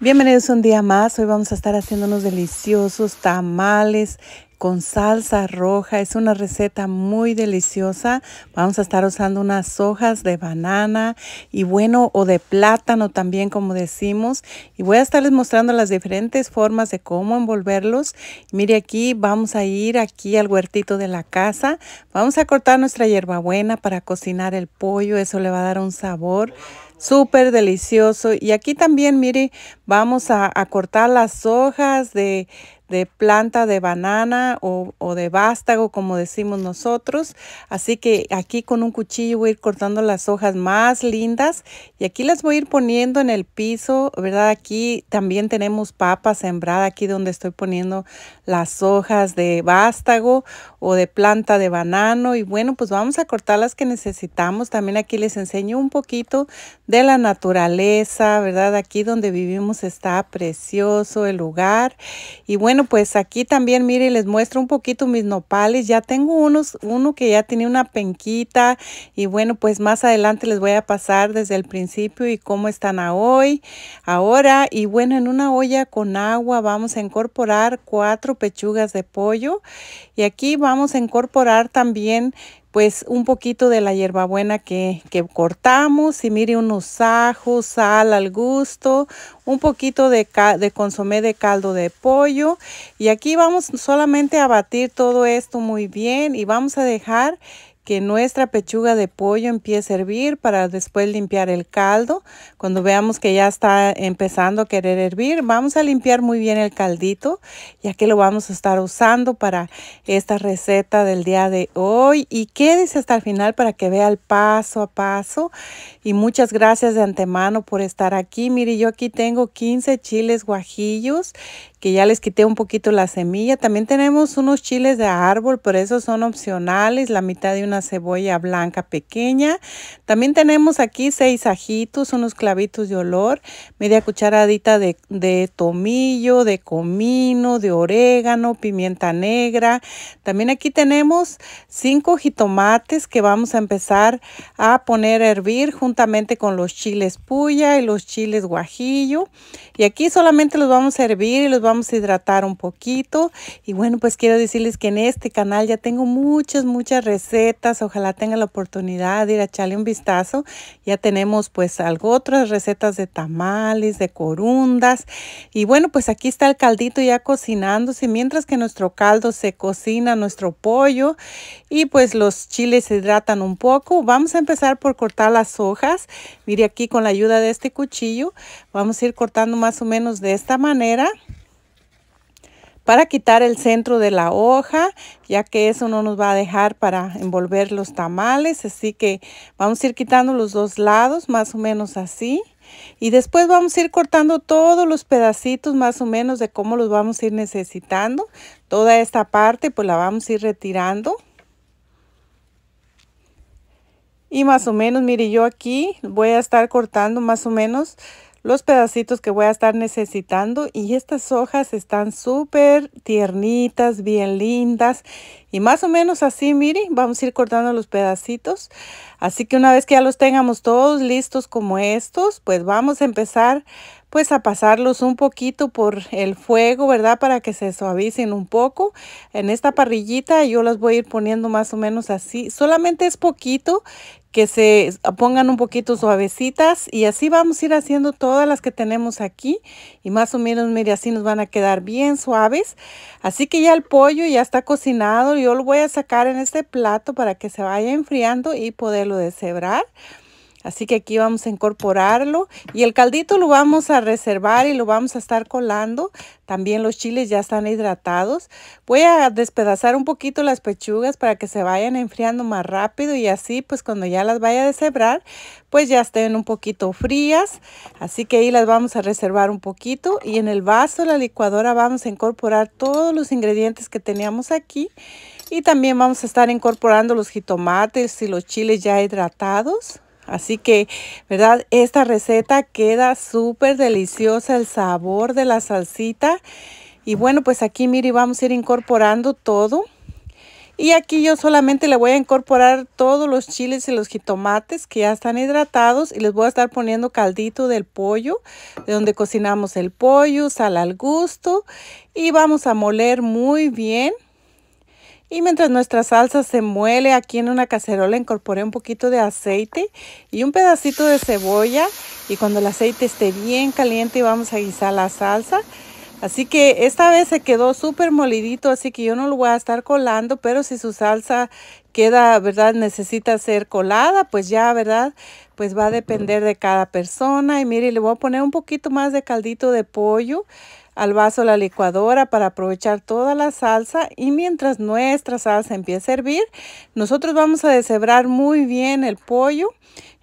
Bienvenidos un día más. Hoy vamos a estar haciendo unos deliciosos tamales con salsa roja. Es una receta muy deliciosa. Vamos a estar usando unas hojas de banana y bueno, o de plátano también como decimos. Y voy a estarles mostrando las diferentes formas de cómo envolverlos. Mire aquí, vamos a ir aquí al huertito de la casa. Vamos a cortar nuestra hierbabuena para cocinar el pollo. Eso le va a dar un sabor súper delicioso. Y aquí también, mire, vamos a cortar las hojas de de planta de banana o, de vástago, como decimos nosotros. Así que aquí con un cuchillo voy a ir cortando las hojas más lindas y aquí las voy a ir poniendo en el piso, ¿verdad? Aquí también tenemos papa sembrada, aquí donde estoy poniendo las hojas de vástago o de planta de banano. Y bueno, pues vamos a cortar las que necesitamos. También aquí les enseño un poquito de la naturaleza, ¿verdad? Aquí donde vivimos está precioso el lugar. Y bueno, bueno, pues aquí también, mire, les muestro un poquito mis nopales. Ya tengo unos, uno que ya tiene una penquita y bueno, pues más adelante les voy a pasar desde el principio y cómo están a hoy, ahora. Y bueno, en una olla con agua vamos a incorporar cuatro pechugas de pollo y aquí vamos a incorporar también pues un poquito de la hierbabuena que, que cortamos y mire unos ajos, sal al gusto, un poquito de, de consomé de caldo de pollo y aquí vamos solamente a batir todo esto muy bien y vamos a dejar que nuestra pechuga de pollo empiece a hervir para después limpiar el caldo. Cuando veamos que ya está empezando a querer hervir, vamos a limpiar muy bien el caldito, ya que lo vamos a estar usando para esta receta del día de hoy. Y quédese hasta el final para que vea el paso a paso. Y muchas gracias de antemano por estar aquí. Mire, yo aquí tengo 15 chiles guajillos que ya les quité un poquito la semilla. También tenemos unos chiles de árbol, pero eso son opcionales, la mitad de una cebolla blanca pequeña. También tenemos aquí seis ajitos, unos clavitos de olor, media cucharadita de, tomillo, de comino, de orégano, pimienta negra. También aquí tenemos cinco jitomates que vamos a empezar a poner a hervir juntamente con los chiles puya y los chiles guajillo. Y aquí solamente los vamos a hervir y los vamos vamos a hidratar un poquito. Y bueno, pues quiero decirles que en este canal ya tengo muchas, muchas recetas. Ojalá tengan la oportunidad de ir a echarle un vistazo. Ya tenemos pues algo, otras recetas de tamales, de corundas. Y bueno, pues aquí está el caldito ya cocinándose. Mientras que nuestro caldo se cocina, nuestro pollo y pues los chiles se hidratan un poco. Vamos a empezar por cortar las hojas. Mire aquí con la ayuda de este cuchillo. Vamos a ir cortando más o menos de esta manera para quitar el centro de la hoja, ya que eso no nos va a dejar para envolver los tamales. Así que vamos a ir quitando los dos lados, más o menos así. Y después vamos a ir cortando todos los pedacitos más o menos de cómo los vamos a ir necesitando. Toda esta parte pues la vamos a ir retirando. Y más o menos, mire, yo aquí voy a estar cortando más o menos los pedacitos que voy a estar necesitando y estas hojas están súper tiernitas, bien lindas y más o menos así, miren vamos a ir cortando los pedacitos. Así que una vez que ya los tengamos todos listos como estos, pues vamos a empezar pues a pasarlos un poquito por el fuego, ¿verdad? Para que se suavicen un poco. En esta parrillita yo las voy a ir poniendo más o menos así. Solamente es poquito que se pongan un poquito suavecitas y así vamos a ir haciendo todas las que tenemos aquí y más o menos, mire, así nos van a quedar bien suaves. Así que ya el pollo ya está cocinado, yo lo voy a sacar en este plato para que se vaya enfriando y poderlo deshebrar. Así que aquí vamos a incorporarlo y el caldito lo vamos a reservar y lo vamos a estar colando. También los chiles ya están hidratados. Voy a despedazar un poquito las pechugas para que se vayan enfriando más rápido y así pues cuando ya las vaya a deshebrar pues ya estén un poquito frías. Así que ahí las vamos a reservar un poquito y en el vaso de la licuadora vamos a incorporar todos los ingredientes que teníamos aquí. Y también vamos a estar incorporando los jitomates y los chiles ya hidratados. Así que, ¿verdad? Esta receta queda súper deliciosa, el sabor de la salsita. Y bueno, pues aquí, mire, vamos a ir incorporando todo. Y aquí yo solamente le voy a incorporar todos los chiles y los jitomates que ya están hidratados y les voy a estar poniendo caldito del pollo, de donde cocinamos el pollo, sal al gusto y vamos a moler muy bien. Y mientras nuestra salsa se muele aquí en una cacerola, incorporé un poquito de aceite y un pedacito de cebolla. Y cuando el aceite esté bien caliente, vamos a guisar la salsa. Así que esta vez se quedó súper molidito, así que yo no lo voy a estar colando, pero si su salsa queda, ¿verdad? Necesita ser colada, pues ya, ¿verdad? Pues va a depender de cada persona. Y mire, le voy a poner un poquito más de caldito de pollo al vaso la licuadora para aprovechar toda la salsa y mientras nuestra salsa empieza a hervir, nosotros vamos a deshebrar muy bien el pollo.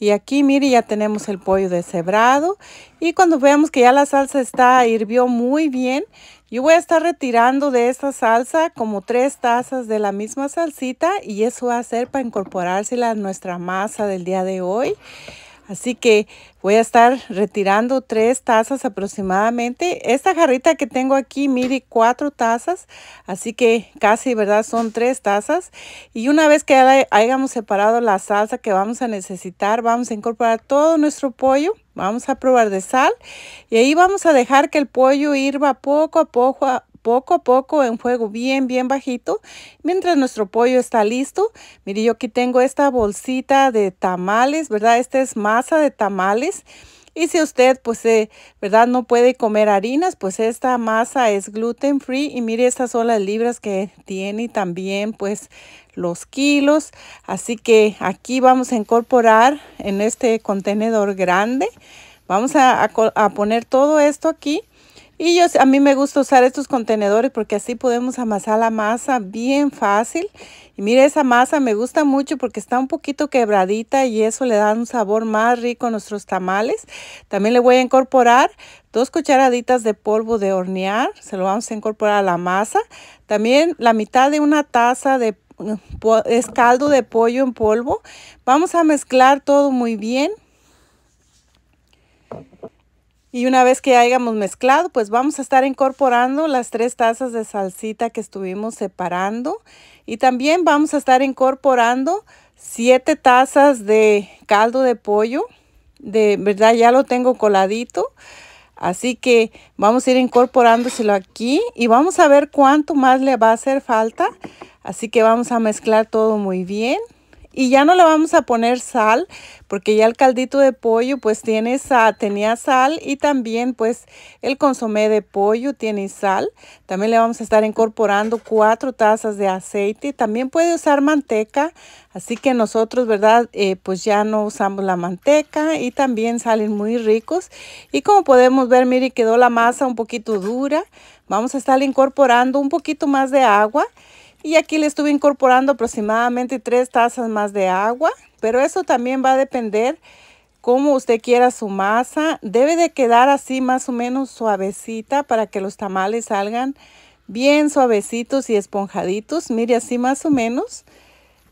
Y aquí, mire, ya tenemos el pollo deshebrado. Y cuando veamos que ya la salsa está, hirvió muy bien, yo voy a estar retirando de esta salsa como tres tazas de la misma salsita y eso va a ser para incorporársela a nuestra masa del día de hoy. Así que voy a estar retirando tres tazas aproximadamente. Esta jarrita que tengo aquí mide cuatro tazas. Así que casi, ¿verdad? Son tres tazas. Y una vez que hayamos separado la salsa que vamos a necesitar, vamos a incorporar todo nuestro pollo. Vamos a probar de sal. Y ahí vamos a dejar que el pollo hirva poco a poco, poco a poco en fuego bien, bien bajito. Mientras nuestro pollo está listo, mire, yo aquí tengo esta bolsita de tamales, ¿verdad? Esta es masa de tamales. Y si usted, pues, eh, ¿verdad? No puede comer harinas, pues esta masa es gluten free. Y mire, estas son las libras que tiene también, pues, los kilos. Así que aquí vamos a incorporar en este contenedor grande. Vamos a poner todo esto aquí y a mí me gusta usar estos contenedores porque así podemos amasar la masa bien fácil. Y mire, esa masa me gusta mucho porque está un poquito quebradita y eso le da un sabor más rico a nuestros tamales. También le voy a incorporar dos cucharaditas de polvo de hornear. Se lo vamos a incorporar a la masa. También la mitad de una taza de eh, es caldo de pollo en polvo. Vamos a mezclar todo muy bien. Y una vez que hayamos mezclado, pues vamos a estar incorporando las tres tazas de salsita que estuvimos separando. Y también vamos a estar incorporando siete tazas de caldo de pollo. De verdad ya lo tengo coladito. Así que vamos a ir incorporándoselo aquí y vamos a ver cuánto más le va a hacer falta. Así que vamos a mezclar todo muy bien. Y ya no le vamos a poner sal porque ya el caldito de pollo pues tiene tenía sal y también pues el consomé de pollo tiene sal. También le vamos a estar incorporando cuatro tazas de aceite. También puede usar manteca, así que nosotros, ¿verdad? Eh, pues ya no usamos la manteca y también salen muy ricos. Y como podemos ver, mire, quedó la masa un poquito dura. Vamos a estar incorporando un poquito más de agua. Y aquí le estuve incorporando aproximadamente tres tazas más de agua, pero eso también va a depender como usted quiera su masa. Debe de quedar así más o menos suavecita para que los tamales salgan bien suavecitos y esponjaditos. Mire, así más o menos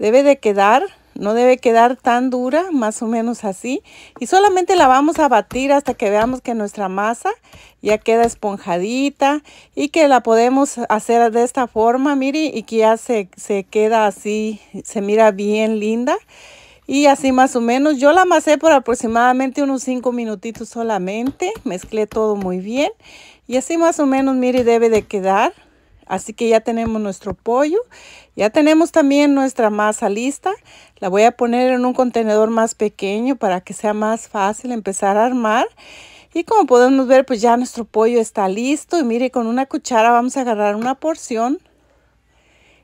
debe de quedar no debe quedar tan dura, más o menos así. Y solamente la vamos a batir hasta que veamos que nuestra masa ya queda esponjadita y que la podemos hacer de esta forma, mire, y que ya se, queda así, se mira bien linda. Y así más o menos, yo la amasé por aproximadamente unos 5 minutitos solamente, mezclé todo muy bien. Y así más o menos, mire, debe de quedar. Así que ya tenemos nuestro pollo, ya tenemos también nuestra masa lista. La voy a poner en un contenedor más pequeño para que sea más fácil empezar a armar. Y como podemos ver, pues ya nuestro pollo está listo. Y mire, con una cuchara vamos a agarrar una porción.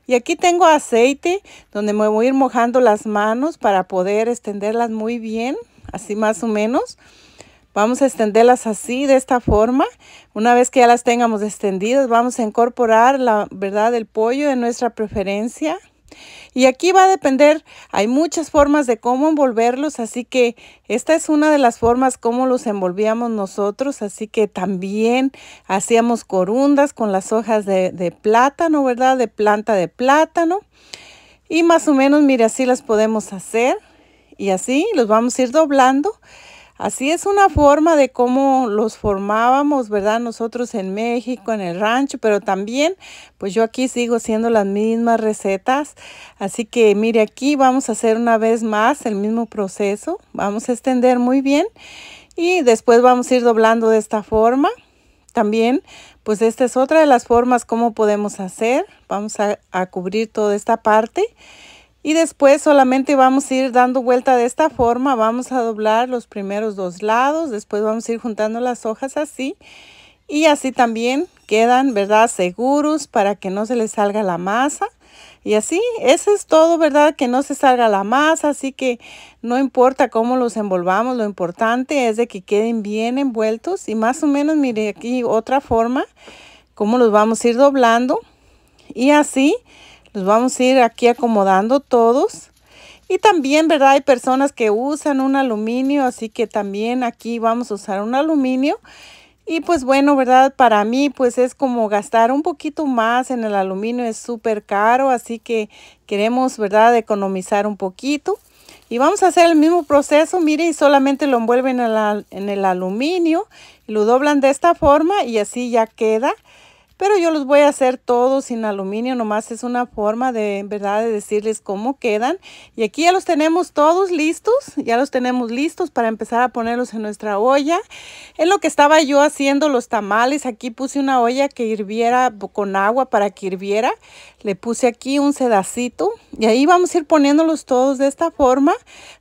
Y aquí tengo aceite donde me voy a ir mojando las manos para poder extenderlas muy bien, así más o menos. Vamos a extenderlas así, de esta forma. Una vez que ya las tengamos extendidas, vamos a incorporar la verdad del pollo de nuestra preferencia. Y aquí va a depender, hay muchas formas de cómo envolverlos, así que esta es una de las formas como los envolvíamos nosotros, así que también hacíamos corundas con las hojas de, de plátano, ¿verdad? De planta de plátano. Y más o menos, mire, así las podemos hacer. Y así los vamos a ir doblando Así es una forma de cómo los formábamos, ¿verdad? Nosotros en México, en el rancho, pero también, pues yo aquí sigo haciendo las mismas recetas. Así que mire, aquí vamos a hacer una vez más el mismo proceso. Vamos a extender muy bien y después vamos a ir doblando de esta forma. También, pues esta es otra de las formas como podemos hacer. Vamos a, a cubrir toda esta parte. Y después solamente vamos a ir dando vuelta de esta forma. Vamos a doblar los primeros dos lados. Después vamos a ir juntando las hojas así. Y así también quedan, ¿verdad? Seguros para que no se les salga la masa. Y así, eso es todo, ¿verdad? Que no se salga la masa, así que no importa cómo los envolvamos, lo importante es de que queden bien envueltos. Y más o menos, mire aquí otra forma, cómo los vamos a ir doblando. Y así, vamos a ir aquí acomodando todos. Y también, ¿verdad? Hay personas que usan un aluminio, así que también aquí vamos a usar un aluminio. Y pues bueno, ¿verdad? Para mí pues es como gastar un poquito más en el aluminio, es súper caro, así que queremos, ¿verdad? Economizar un poquito. Y vamos a hacer el mismo proceso, miren, solamente lo envuelven en el aluminio, lo doblan de esta forma y así ya queda. Pero yo los voy a hacer todos sin aluminio, nomás es una forma de, verdad, de decirles cómo quedan. Y aquí ya los tenemos todos listos, ya los tenemos listos para empezar a ponerlos en nuestra olla. En lo que estaba yo haciendo los tamales, aquí puse una olla que hirviera con agua para que hirviera. Le puse aquí un sedacito y ahí vamos a ir poniéndolos todos de esta forma.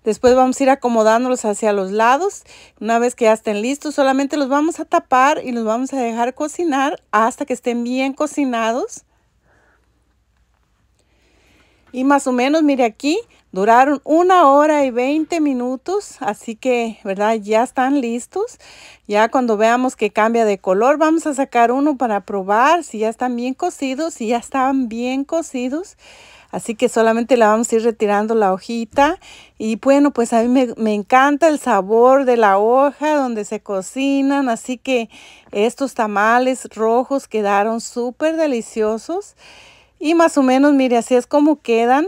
Después vamos a ir acomodándolos hacia los lados. Una vez que ya estén listos, solamente los vamos a tapar y los vamos a dejar cocinar hasta que estén bien cocinados. Y más o menos, mire aquí, duraron una hora y 20 minutos, así que, ¿verdad? Ya están listos. Ya cuando veamos que cambia de color, vamos a sacar uno para probar si ya están bien cocidos, si ya están bien cocidos. Así que solamente la vamos a ir retirando la hojita. Y bueno, pues a mí me, encanta el sabor de la hoja donde se cocinan. Así que estos tamales rojos quedaron súper deliciosos. Y más o menos, mire, así es como quedan.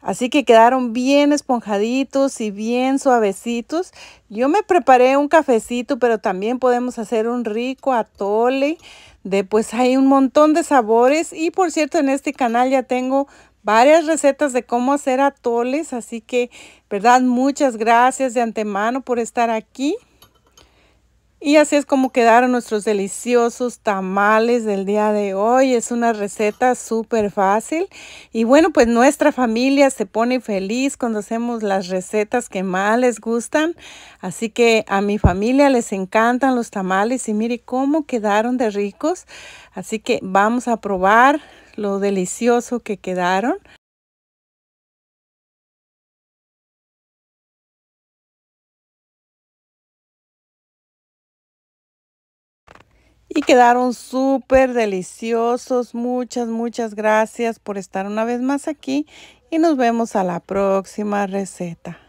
Así que quedaron bien esponjaditos y bien suavecitos. Yo me preparé un cafecito, pero también podemos hacer un rico atole de pues hay un montón de sabores y por cierto en este canal ya tengo varias recetas de cómo hacer atoles, así que verdad muchas gracias de antemano por estar aquí. Y así es como quedaron nuestros deliciosos tamales del día de hoy. Es una receta súper fácil. Y bueno, pues nuestra familia se pone feliz cuando hacemos las recetas que más les gustan. Así que a mi familia les encantan los tamales y mire cómo quedaron de ricos. Así que vamos a probar lo delicioso que quedaron. y quedaron súper deliciosos. Muchas, muchas gracias por estar una vez más aquí y nos vemos a la próxima receta.